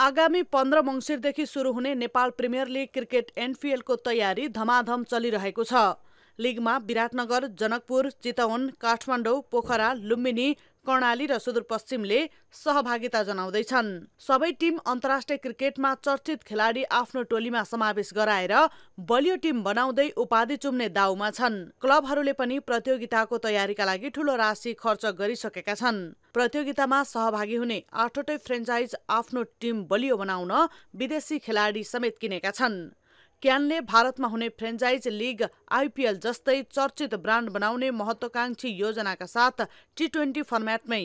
आगामी पन्ध्र मङ्सिरदेखि सुरु हुने नेपाल प्रिमियर लिग क्रिकेट एनपिएलको तयारी धमाधम चलिरहेको छ लिगमा विराटनगर जनकपुर चितवन काठमाडौँ पोखरा लुम्बिनी कर्णाली र सुदूरपश्चिमले सहभागिता जनाउँदैछन् सबै टिम अन्तर्राष्ट्रिय क्रिकेटमा चर्चित खेलाडी आफ्नो टोलीमा समावेश गराएर बलियो टिम बनाउँदै उपाधि चुम्ने दाउमा छन् क्लबहरूले पनि प्रतियोगिताको तयारीका लागि ठूलो राशि खर्च गरिसकेका छन् प्रतियोगितामा सहभागी हुने आठवटै फ्रेन्चाइज आफ्नो टिम बलियो बनाउन विदेशी खेलाडी समेत किनेका छन् क्यानले भारतमा हुने फ्रेन्चाइज लिग आइपिएल जस्तै चर्चित ब्रान्ड बनाउने महत्वाकांक्षी योजनाका साथ टी ट्वेन्टी फर्मेटमै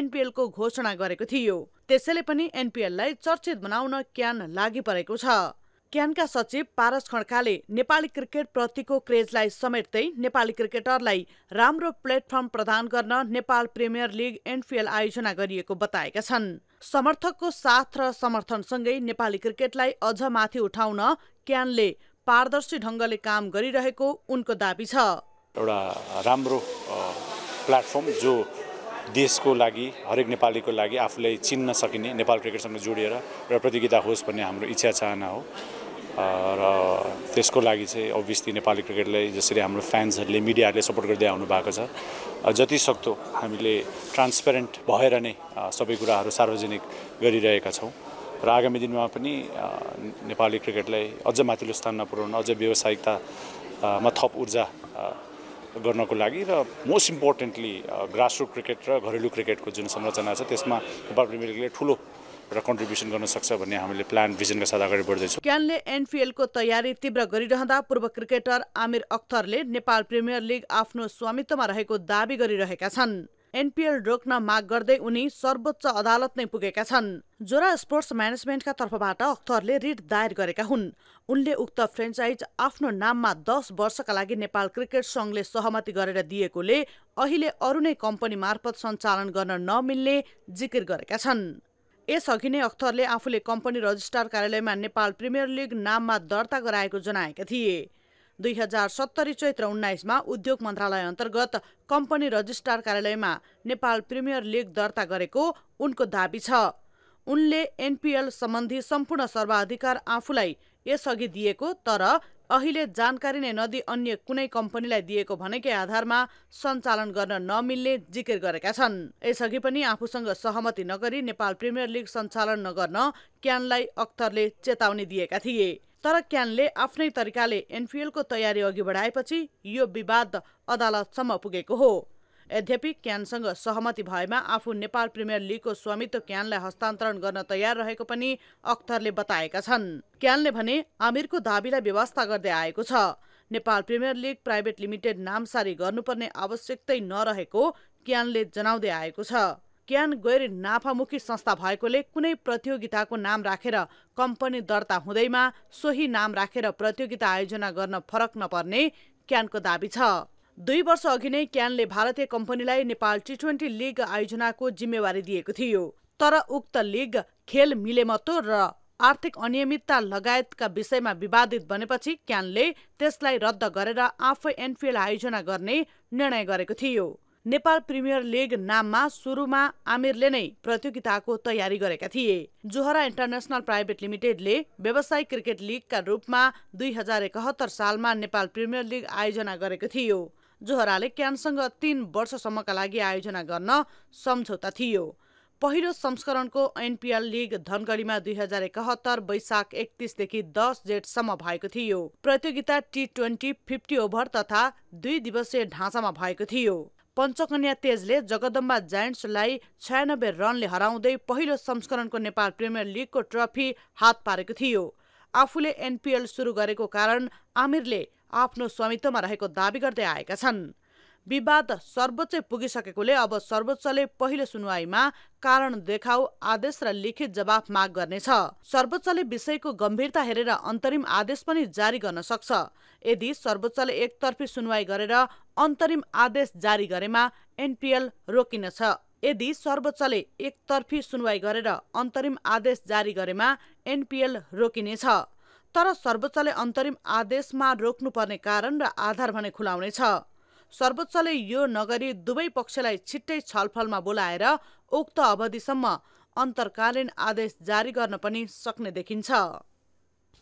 एनपिएलको घोषणा गरेको थियो त्यसैले पनि एनपिएललाई चर्चित बनाउन क्यान लागि परेको छ क्यानका सचिव पारस खड्काले नेपाली क्रिकेट प्रतिको क्रेजलाई समेट्दै नेपाली क्रिकेटरलाई राम्रो प्लेटफर्म प्रदान गर्न नेपाल प्रिमियर लिग एनफिएल आयोजना गरिएको बताएका छन् समर्थकको साथ र समर्थनसँगै नेपाली क्रिकेटलाई अझ माथि उठाउन क्यानले पारदर्शी ढङ्गले काम गरिरहेको उनको दावी छ एउटा राम्रो प्लेटफर्म जो देशको लागि हरेक नेपालीको लागि आफूलाई चिन्न सकिने नेपाल क्रिकेटसँग जोडिएर एउटा प्रतियोगिता होस् भन्ने हाम्रो इच्छा चाहना हो र त्यसको लागि चाहिँ अभियसली नेपाली क्रिकेटलाई जसरी हाम्रो फ्यान्सहरूले मिडियाहरूले सपोर्ट गर्दै आउनु भएको छ जति सक्दो हामीले ट्रान्सपेरेन्ट भएर नै सबै कुराहरू सार्वजनिक गरिरहेका छौँ र आगामी दिनमा पनि नेपाली क्रिकेटलाई अझ माथिल्लो स्थानमा पुर्याउन अझ व्यावसायिकतामा थप ऊर्जा गर्नको लागि र मोस्ट इम्पोर्टेन्टली ग्रासरुट क्रिकेट र घरेलु क्रिकेटको जुन संरचना छ त्यसमा नेपाल प्रिमियर लिगले ठुलो र कन्ट्रिब्युसन गर्न सक्छ भन्ने हामीले प्लान भिजनका साथ अगाडि बढ्दैछौँ क्यानले एनपिएलको तयारी तीव्र गरिरहँदा पूर्व क्रिकेटर आमिर अख्तरले नेपाल प्रिमियर लिग आफ्नो स्वामित्वमा रहेको दावी गरिरहेका छन् एनपिएल रोक्न माग गर्दै उनी सर्वोच्च अदालत नै पुगेका छन् जोरा स्पोर्ट्स म्यानेजमेन्टका तर्फबाट अख्तरले रिट दायर गरेका हुन् उनले उक्त फ्रेन्चाइज आफ्नो नाममा दस वर्षका लागि नेपाल क्रिकेट सङ्घले सहमति गरेर दिएकोले अहिले अरू नै कम्पनी मार्फत सञ्चालन गर्न नमिल्ने जिकिर गरेका छन् यसअघि नै अख्तरले आफूले कम्पनी रजिस्ट्रार कार्यालयमा नेपाल प्रिमियर लिग नाममा दर्ता गराएको जनाएका थिए दुई हजार सत्तरी चैत्र उन्नाइसमा उद्योग मन्त्रालय अन्तर्गत कम्पनी रजिस्ट्रार कार्यालयमा नेपाल प्रिमियर लिग दर्ता गरेको उनको दावी छ उनले एनपिएल सम्बन्धी सम्पूर्ण सर्वाधिकार आफूलाई यसअघि दिएको तर अहिले जानकारी नै नदी अन्य कुनै कम्पनीलाई दिएको भनेकै आधारमा सञ्चालन गर्न नमिल्ने जिकिर गरेका छन् यसअघि पनि आफूसँग सहमति नगरी नेपाल प्रिमियर लिग सञ्चालन नगर्न क्यानलाई अख्तरले चेतावनी दिएका थिए तर क्यानले आफ्नै तरिकाले एनपिएलको तयारी अघि बढाएपछि यो विवाद अदालतसम्म पुगेको हो यद्यपि क्यानसँग सहमति भएमा आफू नेपाल प्रिमियर लिगको स्वामित्व क्यानलाई हस्तान्तरण गर्न तयार रहेको पनि अख्तरले बताएका छन् क्यानले भने आमिरको दावीलाई व्यवस्था गर्दै आएको छ Nepal premier league private limited नामसारी गर्नुपर्ने आवश्यकतै नरहेको क्यानले जनाउँदै आएको छ क्यान गैर नाफामुखी संस्था भएकोले कुनै प्रतियोगिताको नाम राखेर कम्पनी दर्ता हुँदैमा सोही नाम राखेर प्रतियोगिता आयोजना गर्न फरक नपर्ने क्यानको दावी छ दुई वर्ष अघि नै क्यानले भारतीय कम्पनीलाई नेपाल टी ट्वेन्टी लिग आयोजनाको जिम्मेवारी दिएको थियो तर उक्त लिग खेल मिलेमतो र आर्थिक अनियमितता लगायतका विषयमा विवादित बनेपछि क्यानले त्यसलाई रद्द गरेर आफै एनफिएल आयोजना गर्ने निर्णय गरेको थियो नेपाल प्रिमियर लिग नाममा सुरुमा आमिरले नै प्रतियोगिताको तयारी गरेका थिए जोहरा इन्टरनेसनल प्राइभेट लिमिटेडले व्यवसायिक क्रिकेट लिगका रूपमा दुई हजार एकहत्तर सालमा नेपाल प्रिमियर लिग आयोजना गरेको थियो जोहराले क्यानसँग तीन वर्षसम्मका लागि आयोजना गर्न सम्झौता थियो पहिलो संस्करणको एनपिएल लिग धनगढीमा दुई हजार एकात्तर वैशाख एकतिसदेखि दस जेठसम्म भएको थियो प्रतियोगिता टी ट्वेन्टी फिफ्टी ओभर तथा दुई दिवसीय ढाँचामा भएको थियो पञ्चकन्या तेजले जगदम्बा जायन्ट्सलाई छयानब्बे रनले हराउँदै पहिलो संस्करणको नेपाल प्रिमियर लिगको ट्रफी हात पारेको थियो आफूले एनपिएल सुरु गरेको कारण आमिरले आफ्नो स्वामित्वमा रहेको दावी गर्दै आएका छन् विवाद सर्वोच्च पुगिसकेकोले अब सर्वोच्चले पहिलो सुनवाईमा कारण देखाउ आदेश र लिखित जवाफ माग गर्नेछ सर्वोच्चले विषयको गम्भीरता हेरेर अन्तरिम आदेश पनि जारी गर्न सक्छ यदि सर्वोच्चले एकतर्फी सुनवाई गरेर अन्तरिम आदेश जारी गरेमा एनपिएल रोकिनेछ यदि सर्वोच्चले एकतर्फी सुनवाई गरेर अन्तरिम आदेश जारी गरेमा एनपिएल रोकिनेछ तर सर्वोच्चले अन्तरिम आदेशमा रोक्नुपर्ने कारण र आधार भने खुलाउनेछ सर्वोच्चले यो नगरी दुवै पक्षलाई छिट्टै छलफलमा बोलाएर उक्त अवधिसम्म अन्तर्कालीन आदेश जारी गर्न पनि सक्ने देखिन्छ